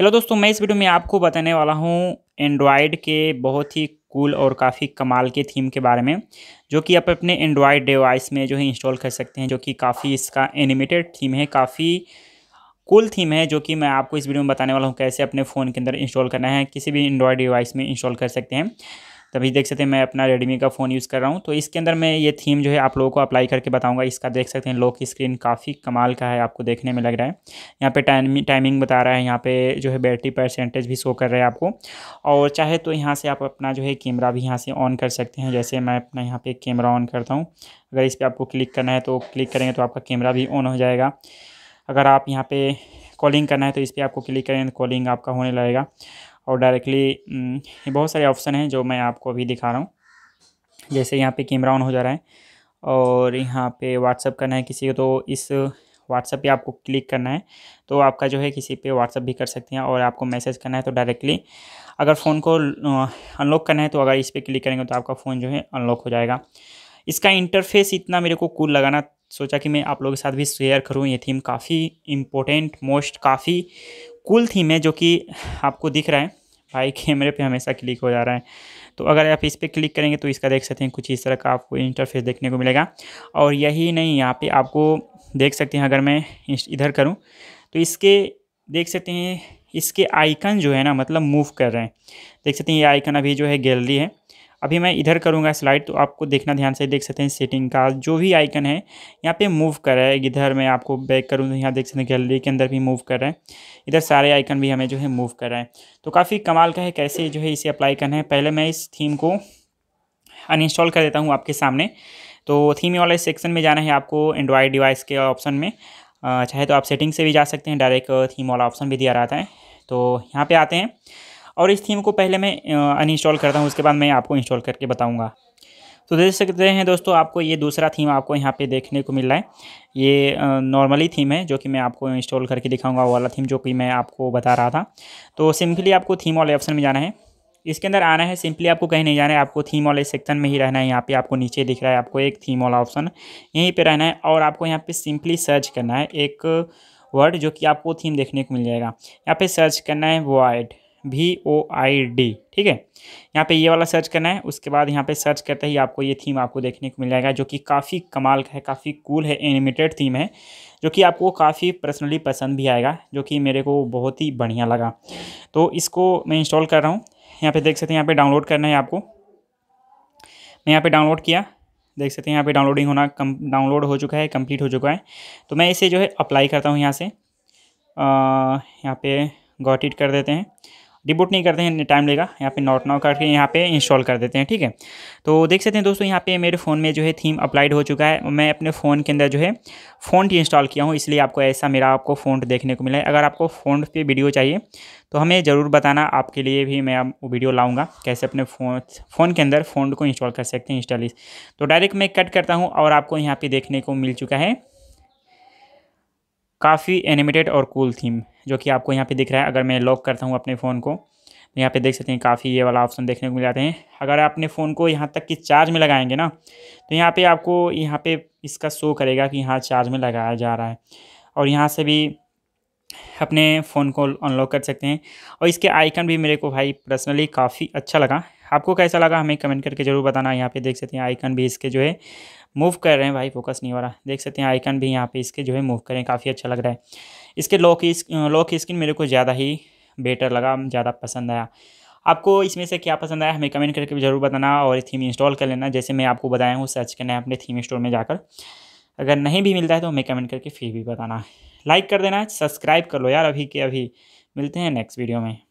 hello दोस्तों मैं इस वीडियो में आपको बताने वाला हूँ एंड्रॉयड के बहुत ही कूल और काफ़ी कमाल के थीम के बारे में जो कि आप अपने एंड्रॉयड डिवाइस में जो है इंस्टॉल कर सकते हैं जो कि काफ़ी इसका एनिमेटेड थीम है काफ़ी कूल थीम है जो कि मैं आपको इस वीडियो में बताने वाला हूँ कैसे अपने फ़ोन के अंदर इंस्टॉल करना है किसी भी एंड्रॉयड डिवाइस में इंस्टॉल कर सकते हैं तभी देख सकते हैं मैं अपना रेडमी का फ़ोन यूज़ कर रहा हूँ तो इसके अंदर मैं ये थीम जो है आप लोगों को अप्लाई करके बताऊँगा इसका देख सकते हैं लॉक स्क्रीन काफ़ी कमाल का है आपको देखने में लग रहा है यहाँ पर टाइमिंग टाइमिंग बता रहा है यहाँ पर जो है बैटरी परसेंटेज भी शो कर रहा है आपको और चाहे तो यहाँ से आप अपना जो है कैमरा भी यहाँ से ऑन कर सकते हैं जैसे मैं अपना यहाँ पर कैमरा ऑन करता हूँ अगर इस पर आपको क्लिक करना है तो क्लिक करेंगे तो आपका कैमरा भी ऑन हो जाएगा अगर आप यहाँ पे कॉलिंग करना है तो इस पर आपको क्लिक करें तो कॉलिंग आपका होने लगेगा और डायरेक्टली mm, बहुत सारे ऑप्शन हैं जो मैं आपको अभी दिखा रहा हूँ जैसे यहाँ पे कैमरा ऑन हो जा रहा है और यहाँ पे व्हाट्सअप करना है किसी को तो इस व्हाट्सअप पे आपको क्लिक करना है तो आपका जो है किसी पे व्हाट्सअप भी कर सकते हैं और आपको मैसेज करना है तो डायरेक्टली अगर फ़ोन को अनलॉक करना है तो अगर इस पर क्लिक करेंगे तो आपका फ़ोन जो है अनलॉक हो जाएगा इसका इंटरफेस इतना मेरे को कूल लगाना सोचा कि मैं आप लोगों के साथ भी शेयर करूँ ये थीम काफ़ी इम्पोर्टेंट मोस्ट काफ़ी कूल थीम है जो कि आपको दिख रहा है आई कैमरे पे हमेशा क्लिक हो जा रहा है तो अगर आप इस पर क्लिक करेंगे तो इसका देख सकते हैं कुछ इस तरह का आपको इंटरफेस देखने को मिलेगा और यही नहीं यहाँ पे आपको देख सकते हैं अगर मैं इधर करूँ तो इसके देख सकते हैं इसके आइकन जो है ना मतलब मूव कर रहे हैं देख सकते हैं ये आइकन अभी जो है गैलरी है अभी मैं इधर करूँगा स्लाइड तो आपको देखना ध्यान से देख सकते हैं सेटिंग का जो भी आइकन है यहाँ पे मूव कर रहा है इधर मैं आपको बैक करूँ तो यहाँ देख सकते हैं गैलरी के अंदर भी मूव कर रहा है इधर सारे आइकन भी हमें जो है मूव कर रहा है तो काफ़ी कमाल का है कैसे जो है इसे अप्लाई करना है पहले मैं इस थीम को अनइंस्टॉल कर देता हूँ आपके सामने तो थीम वाले सेक्शन में जाना है आपको एंड्रॉयड डिवाइस के ऑप्शन में चाहे तो आप सेटिंग से भी जा सकते हैं डायरेक्ट थीम वाला ऑप्शन भी दिया रहता है तो यहाँ पर आते हैं और इस थीम को पहले मैं अनइंस्टॉल करता हूँ उसके बाद मैं आपको इंस्टॉल करके बताऊँगा तो देख सकते हैं दोस्तों आपको ये दूसरा थीम आपको यहाँ पे देखने को मिल रहा है ये नॉर्मली थीम है जो कि मैं आपको इंस्टॉल करके दिखाऊंगा वो वाला थीम जो कि मैं आपको बता रहा था तो सिंपली आपको थीम वाले ऑप्शन में जाना है इसके अंदर आना है सिंपली आपको कहीं नहीं जाना है आपको थीम वाले सेक्शन में ही रहना है यहाँ पर आपको नीचे दिख रहा है आपको एक थीम वाला ऑप्शन यहीं पर रहना है और आपको यहाँ पर सिंपली सर्च करना है एक वर्ड जो कि आपको थीम देखने को मिल जाएगा यहाँ पर सर्च करना है wide V O I D ठीक है यहाँ पे ये वाला सर्च करना है उसके बाद यहाँ पे सर्च करते ही आपको ये थीम आपको देखने को मिल जाएगा जो कि काफ़ी कमाल का है काफ़ी कूल है एनिमेटेड थीम है जो कि आपको काफ़ी पर्सनली पसंद भी आएगा जो कि मेरे को बहुत ही बढ़िया लगा तो इसको मैं इंस्टॉल कर रहा हूँ यहाँ पर देख सकते हैं यहाँ पर डाउनलोड करना है आपको मैं यहाँ पर डाउनलोड किया देख सकते हैं यहाँ पे डाउनलोडिंग होना कम डाउनलोड हो चुका है कंप्लीट हो चुका है तो मैं इसे जो है अप्लाई करता हूँ यहाँ से यहाँ पे गॉट इट कर देते हैं रिबूट नहीं करते हैं टाइम लेगा यहाँ पे नॉट नाउ करके यहाँ पे इंस्टॉल कर देते हैं ठीक है तो देख सकते हैं दोस्तों यहाँ पे मेरे फ़ोन में जो है थीम अप्लाइड हो चुका है मैं अपने फ़ोन के अंदर जो है फ़ोन इंस्टॉल किया हूँ इसलिए आपको ऐसा मेरा आपको फ़ोन देखने को मिला है अगर आपको फ़ोन पर वीडियो चाहिए तो हमें ज़रूर बताना आपके लिए भी मैं वो वीडियो लाऊँगा कैसे अपने फ़ोन फ़ोन के अंदर फ़ोन को इंस्टॉल कर सकते हैं इंस्टॉल तो डायरेक्ट मैं कट करता हूँ और आपको यहाँ पर देखने को मिल चुका है काफ़ी एनिमेटेड और कूल थीम जो कि आपको यहाँ पे दिख रहा है अगर मैं लॉक करता हूँ अपने फ़ोन को तो यहाँ पे देख सकते हैं काफ़ी ये वाला ऑप्शन देखने को मिल जाते हैं अगर आप अपने फ़ोन को यहाँ तक कि चार्ज में लगाएंगे ना तो यहाँ पे आपको यहाँ पे इसका शो करेगा कि यहाँ चार्ज में लगाया जा रहा है और यहाँ से भी अपने फ़ोन को अनलॉक कर सकते हैं और इसके आइकन भी मेरे को भाई पर्सनली काफ़ी अच्छा लगा आपको कैसा लगा हमें कमेंट करके ज़रूर बताना यहाँ पे देख सकते हैं आइकन भी इसके जो है मूव कर रहे हैं भाई फोकस नहीं हो रहा देख सकते हैं आइकन भी यहाँ पे इसके जो है मूव करें काफ़ी अच्छा लग रहा है इसके लॉक लॉक स्किन मेरे को ज़्यादा ही बेटर लगा ज़्यादा पसंद आया आपको इसमें से क्या पसंद आया हमें कमेंट करके ज़रूर बताना और थीम इंस्टॉल कर लेना जैसे मैं आपको बताया हूँ सर्च करना है अपने थीम स्टोर में जाकर अगर नहीं भी मिलता है तो हमें कमेंट करके फिर भी बताना लाइक कर देना सब्सक्राइब कर लो यार अभी के अभी मिलते हैं नेक्स्ट वीडियो में